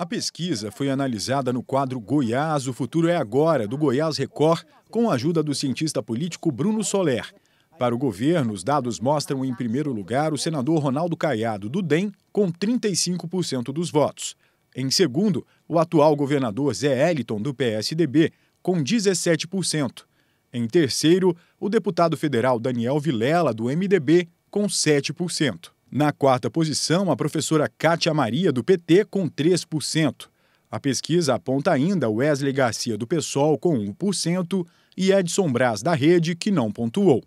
A pesquisa foi analisada no quadro Goiás, o futuro é agora, do Goiás Record, com a ajuda do cientista político Bruno Soler. Para o governo, os dados mostram em primeiro lugar o senador Ronaldo Caiado, do DEM, com 35% dos votos. Em segundo, o atual governador Zé Eliton, do PSDB, com 17%. Em terceiro, o deputado federal Daniel Vilela, do MDB, com 7%. Na quarta posição, a professora Cátia Maria, do PT, com 3%. A pesquisa aponta ainda Wesley Garcia, do PSOL, com 1%, e Edson Braz, da Rede, que não pontuou.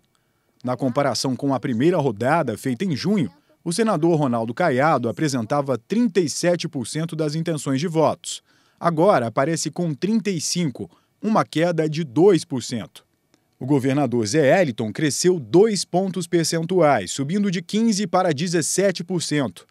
Na comparação com a primeira rodada, feita em junho, o senador Ronaldo Caiado apresentava 37% das intenções de votos. Agora aparece com 35%, uma queda de 2%. O governador Zé Eliton cresceu dois pontos percentuais, subindo de 15% para 17%.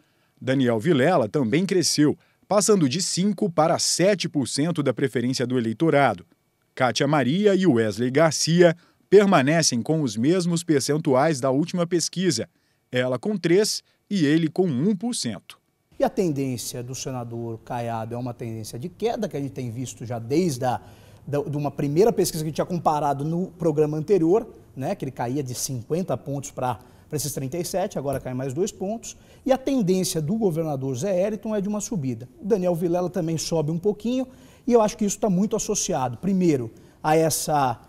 Daniel Vilela também cresceu, passando de 5% para 7% da preferência do eleitorado. Kátia Maria e Wesley Garcia permanecem com os mesmos percentuais da última pesquisa, ela com 3% e ele com 1%. E a tendência do senador Caiado é uma tendência de queda que a gente tem visto já desde a de uma primeira pesquisa que tinha comparado no programa anterior, né, que ele caía de 50 pontos para esses 37, agora cai mais dois pontos. E a tendência do governador Zé Eriton é de uma subida. O Daniel Vilela também sobe um pouquinho e eu acho que isso está muito associado, primeiro, a essa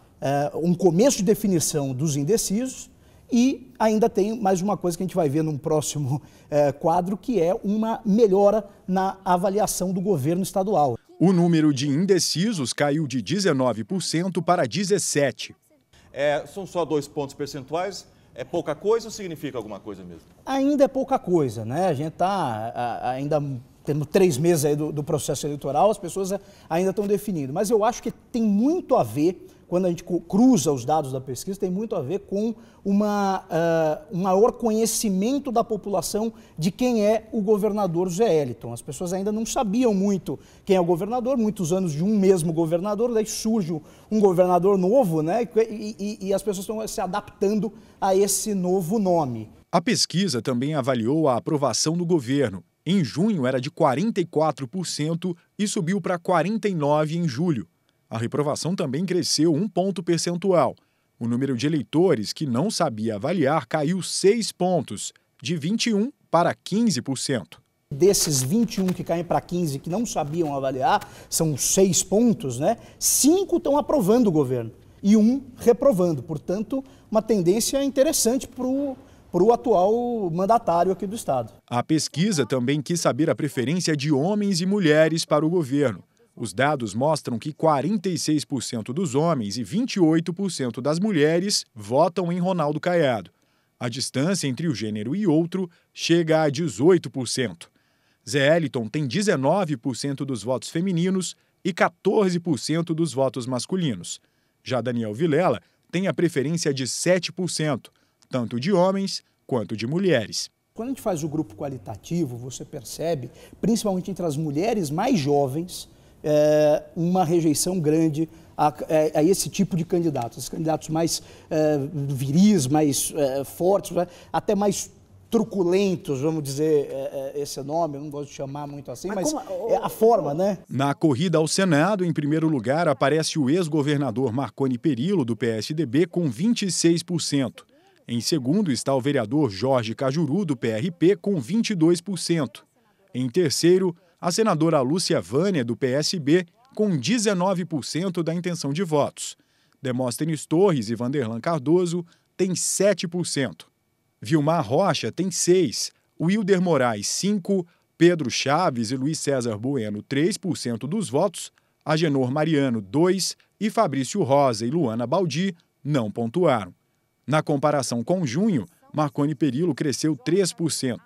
uh, um começo de definição dos indecisos e ainda tem mais uma coisa que a gente vai ver num próximo eh, quadro, que é uma melhora na avaliação do governo estadual. O número de indecisos caiu de 19% para 17%. É, são só dois pontos percentuais. É pouca coisa ou significa alguma coisa mesmo? Ainda é pouca coisa, né? A gente está ainda tendo três meses aí do, do, processo eleitoral, as pessoas ainda estão definindo. Mas eu acho que tem muito a ver quando a gente cruza os dados da pesquisa, tem muito a ver com uma, uh, um maior conhecimento da população de quem é o governador Zé Eliton. As pessoas ainda não sabiam muito quem é o governador, muitos anos de um mesmo governador, daí surge um governador novo, né? E, e, e as pessoas estão se adaptando a esse novo nome. A pesquisa também avaliou a aprovação do governo. Em junho era de 44% e subiu para 49% em julho a reprovação também cresceu um ponto percentual. O número de eleitores que não sabia avaliar caiu seis pontos, de 21 para 15%. Desses 21 que caem para 15 que não sabiam avaliar, são seis pontos, né? Cinco estão aprovando o governo e um reprovando. Portanto, uma tendência interessante para o para o atual mandatário aqui do Estado. A pesquisa também quis saber a preferência de homens e mulheres para o governo. Os dados mostram que 46% dos homens e 28% das mulheres votam em Ronaldo Caiado. A distância entre o gênero e outro chega a 18%. Zé Eliton tem 19% dos votos femininos e 14% dos votos masculinos. Já Daniel Vilela tem a preferência de 7%, tanto de homens quanto de mulheres. Quando a gente faz o grupo qualitativo, você percebe, principalmente entre as mulheres mais jovens, é, uma rejeição grande a, é, a, esse tipo de candidatos, candidatos mais é, viris, mais é, fortes, né? até mais truculentos, vamos dizer é, é, esse nome, não gosto de chamar muito assim, mas, mas como... é a forma, né? Na corrida ao Senado, em primeiro lugar, aparece o ex-governador Marconi Perillo, do PSDB, com 26%. Em segundo está o vereador Jorge Cajuru, do PRP, com 22%. Em terceiro, a senadora Lúcia Vânia, do PSB, com 19% da intenção de votos. Demóstenes Torres e Vanderlan Cardoso têm 7%. Vilmar Rocha tem 6%, Wilder Moraes 5%, Pedro Chaves e Luiz César Bueno 3% dos votos, Agenor Mariano 2% e Fabrício Rosa e Luana Baldi não pontuaram. Na comparação com junho, Marconi Perillo cresceu 3%,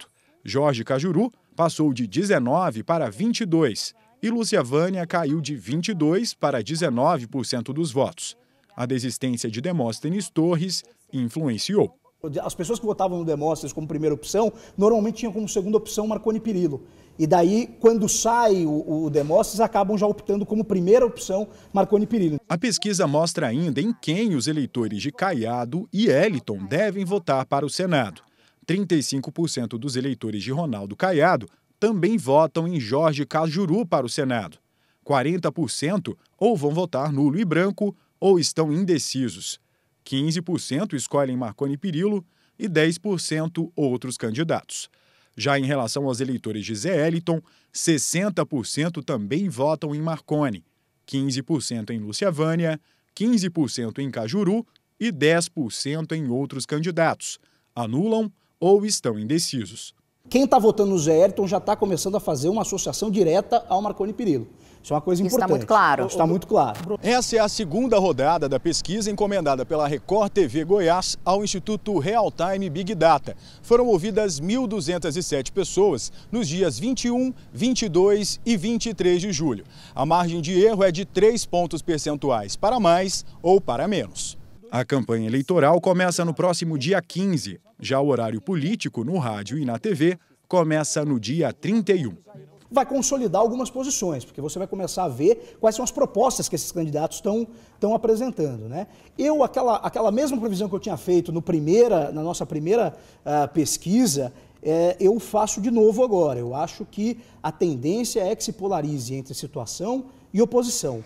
Jorge Cajuru passou de 19 para 22 e Lúcia Vânia caiu de 22 para 19% dos votos. A desistência de Demóstenes Torres influenciou. As pessoas que votavam no Demóstenes como primeira opção, normalmente tinham como segunda opção Marconi Perillo. E daí, quando sai o, o Demóstenes, acabam já optando como primeira opção Marconi Perillo. A pesquisa mostra ainda em quem os eleitores de Caiado e Eliton devem votar para o Senado. 35% dos eleitores de Ronaldo Caiado também votam em Jorge Cajuru para o Senado. 40% ou vão votar nulo e branco ou estão indecisos. 15% escolhem Marconi Perillo e 10% outros candidatos. Já em relação aos eleitores de Zé Eliton, 60% também votam em Marconi, 15% em Lúcia Vânia, 15% em Cajuru e 10% em outros candidatos. Anulam ou estão indecisos. Quem está votando no Zé Ayrton já está começando a fazer uma associação direta ao Marconi Perillo. Isso é uma coisa tá importante. Está muito claro. Está muito claro. Essa é a segunda rodada da pesquisa encomendada pela Record TV Goiás ao Instituto Real Time Big Data. Foram ouvidas 1.207 pessoas nos dias 21, 22 e 23 de julho. A margem de erro é de 3 pontos percentuais para mais ou para menos. A campanha eleitoral começa no próximo dia 15. Já o horário político, no rádio e na TV, começa no dia 31 vai consolidar algumas posições, porque você vai começar a ver quais são as propostas que esses candidatos estão apresentando. Né? Eu, aquela, aquela mesma previsão que eu tinha feito no primeira, na nossa primeira uh, pesquisa, é, eu faço de novo agora. Eu acho que a tendência é que se polarize entre situação e oposição.